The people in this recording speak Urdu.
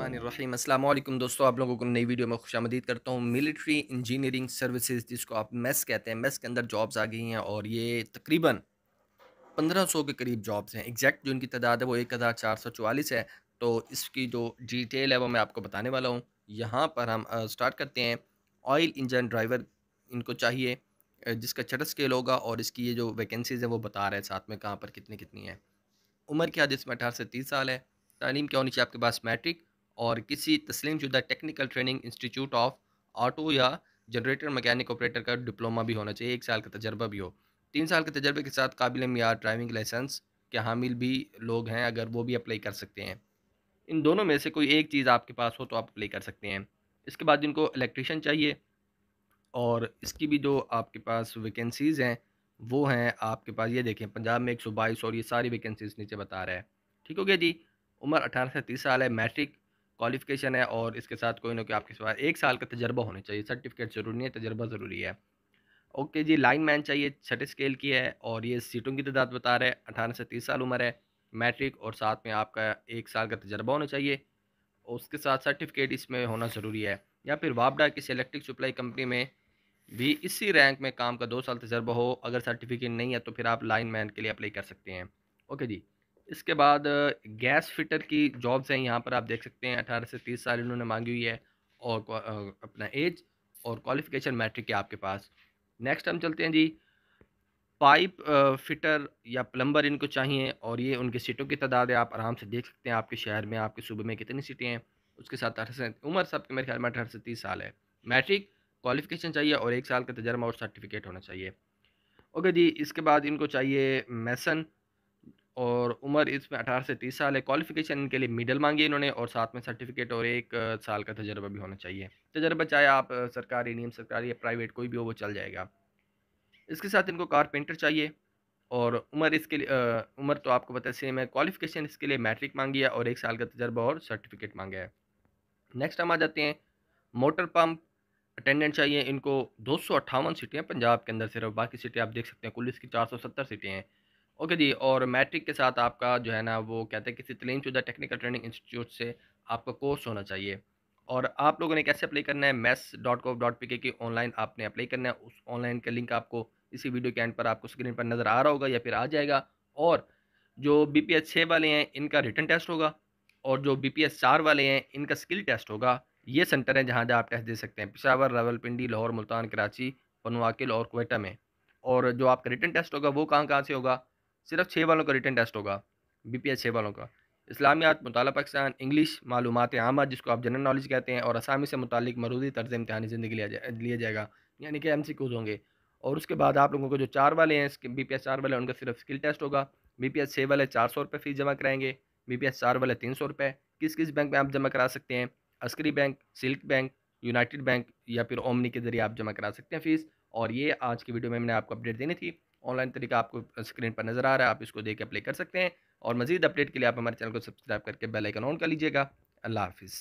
الرحمن الرحیم السلام علیکم دوستو آپ لوگوں کو نئی ویڈیو میں خوش آمدید کرتا ہوں ملٹری انجینئرنگ سروسز جس کو آپ میس کہتے ہیں میس کے اندر جابز آ گئی ہیں اور یہ تقریباً پندرہ سو کے قریب جابز ہیں ایگزیکٹ جو ان کی تعداد ہے وہ ایک ہزار چار سو چوالیس ہے تو اس کی جو ڈیٹیل ہے وہ میں آپ کو بتانے والا ہوں یہاں پر ہم سٹارٹ کرتے ہیں آئل انجن ڈرائیور ان کو چاہیے جس کا چٹر اسکیل ہوگا اور اس کی یہ جو ویکنسیز ہیں وہ بتا رہے ہیں ساتھ میں کہاں پر کتنی کتنی ہیں عمر کیا جس میں اٹھارہ سے تیس سال ہے تعلیم کیا ہونی چاہیے آپ کے پاس میٹرک اور کسی تسلیم شدہ technical training institute of auto یا جنریٹر مکینک آپریٹر کا ڈپلوما بھی ہونا چاہیے ایک سال کا تجربہ بھی ہو تین سال کے تجربے کے ساتھ قابل معیار ڈرائیونگ لائسنس کے حامل بھی لوگ ہیں اگر وہ بھی اپلائی کر سکتے ہیں ان دونوں میں سے کوئی ایک چیز آپ کے پاس ہو تو آپ اپلائی کر سکتے ہیں اس کے بعد جن کو الیکٹریشن چاہیے اور اس کی بھی جو آپ کے پاس ویکینسیز ہیں وہ ہیں آپ کے پاس یہ دیکھیں پنجاب میں ایک سو بائیس اور یہ ساری ویکینسیز نیچے بتا رہا ہے ٹھیک ہو گیا جی عمر اٹھارہ سے تیس سال ہے میٹرک کوالیفیکیشن ہے اور اس کے ساتھ کوئی نہ کوئی آپ کے بعد ایک سال کا تجربہ ہونا چاہیے سرٹیفکیٹ ضروری ہے تجربہ ضروری ہے اوکے جی لائن مین چاہیے چھٹے اسکیل کی ہے اور یہ سیٹوں کی تعداد بتا رہے ہیں اٹھارہ سے تیس سال عمر ہے میٹرک اور ساتھ میں آپ کا ایک سال کا تجربہ ہونا چاہیے اور اس کے ساتھ سرٹیفکیٹ اس میں ہونا ضروری ہے یا پھر وابڈا کسی الیکٹرک سپلائی کمپنی میں بھی اسی رینک میں کام کا دو سال تجربہ ہو اگر سرٹیفکیٹ نہیں ہے تو پھر آپ لائن مین کے لیے اپلائی کر سکتے ہیں اوکے جی اس کے بعد گیس فٹر کی جابز ہیں یہاں پر آپ دیکھ سکتے ہیں اٹھارہ سے تیس سال انہوں نے مانگی ہوئی ہے اور اپنا ایج اور کوالیفیکیشن میٹرک ہے آپ کے پاس نیکسٹ ہم چلتے ہیں جی پائپ فٹر یا پلمبر ان کو چاہیے اور یہ ان کی سیٹوں کی تعداد ہے آپ آرام سے دیکھ سکتے ہیں آپ کے شہر میں آپ کے صوبے میں کتنی سیٹیں ہیں اس کے ساتھ اٹھارہ سے عمر سب کے میرے خیال میں اٹھارہ سے تیس سال ہے میٹرک کوالیفیکیشن چاہیے اور ایک سال کا تجربہ اور سرٹیفکیٹ ہونا چاہیے اوکے جی اس کے بعد ان کو چاہیے میسن اور عمر اس میں اٹھارہ سے تیس سال ہے کوالیفکیشن ان کے لیے میڈل مانگی انہوں نے اور ساتھ میں سرٹیفکیٹ اور ایک سال کا تجربہ بھی ہونا چاہیے تجربہ چاہے آپ سرکاری نیم سرکاری یا پرائیویٹ کوئی بھی ہو وہ چل جائے گا اس کے ساتھ ان کو کارپینٹر چاہیے اور عمر اس کے لیے عمر تو آپ کو بتا سیم ہے کوالیفکیشن اس کے لیے میٹرک مانگی ہے اور ایک سال کا تجربہ اور سرٹیفکیٹ مانگا ہے نیکسٹ ہم آ جاتے ہیں موٹر پمپ اٹینڈنٹ چاہیے ان کو دو سو اٹھاون سیٹیں پنجاب کے اندر صرف باقی سیٹیں آپ دیکھ سکتے ہیں کل اس کی چار سو ستر سیٹیں ہیں اوکے جی اور میٹرک کے ساتھ آپ کا جو ہے نا وہ کہتے ہیں کسی تلیم شدہ ٹیکنیکل ٹریننگ انسٹیٹیوٹ سے آپ کا کورس ہونا چاہیے اور آپ لوگوں نے کیسے اپلائی کرنا ہے mes dot com dot P K کی آن لائن آپ نے اپلائی کرنا ہے اس آن لائن کا لنک آپ کو اسی ویڈیو کے اینڈ پر آپ کو اسکرین پر نظر آ رہا ہوگا یا پھر آ جائے گا اور جو بی پی ایس چھ والے ہیں ان کا ریٹن ٹیسٹ ہوگا اور جو بی پی ایس چار والے ہیں ان کا اسکل ٹیسٹ ہوگا یہ سنٹر ہیں جہاں جہاں آپ ٹیسٹ دے سکتے ہیں پشاور راول پنڈی لاہور ملتان کراچی پنواکل اور کوئٹہ میں اور جو آپ کا ریٹن ٹیسٹ ہوگا وہ کہاں کہاں سے ہوگا صرف چھ والوں کا ریٹن ٹیسٹ ہوگا بی پی ایس چھ والوں کا اسلامیات مطالعہ پاکستان انگلش معلومات عامہ جس کو آپ جنرل نالج کہتے ہیں اور اسامی سے متعلق مروزی طرز امتحانی زندگی لیا جائے لیا جائے گا یعنی کہ ایم سی کوز ہوں گے اور اس کے بعد آپ لوگوں کو جو چار والے ہیں بی پی ایس چار والے ان کا صرف اسکل ٹیسٹ ہوگا بی پی ایس چھ والے چار سو روپے فیس جمع کرائیں گے بی پی ایس چار والے تین سو روپے کس کس بینک میں آپ جمع کرا سکتے ہیں Askari bank Silk bank United bank یا پھر اومنی کے ذریعے آپ جمع کرا سکتے ہیں فیس اور یہ آج کی ویڈیو میں میں نے آپ کو اپڈیٹ دینی تھی آن لائن طریقہ آپ کو اسکرین پر نظر آ رہا ہے آپ اس کو دیکھ کے اپلے کر سکتے ہیں اور مزید اپڈیٹ کے لیے آپ ہمارے چینل کو سبسکرائب کر کے بیل آئکن آن کر لیجیے گا اللہ حافظ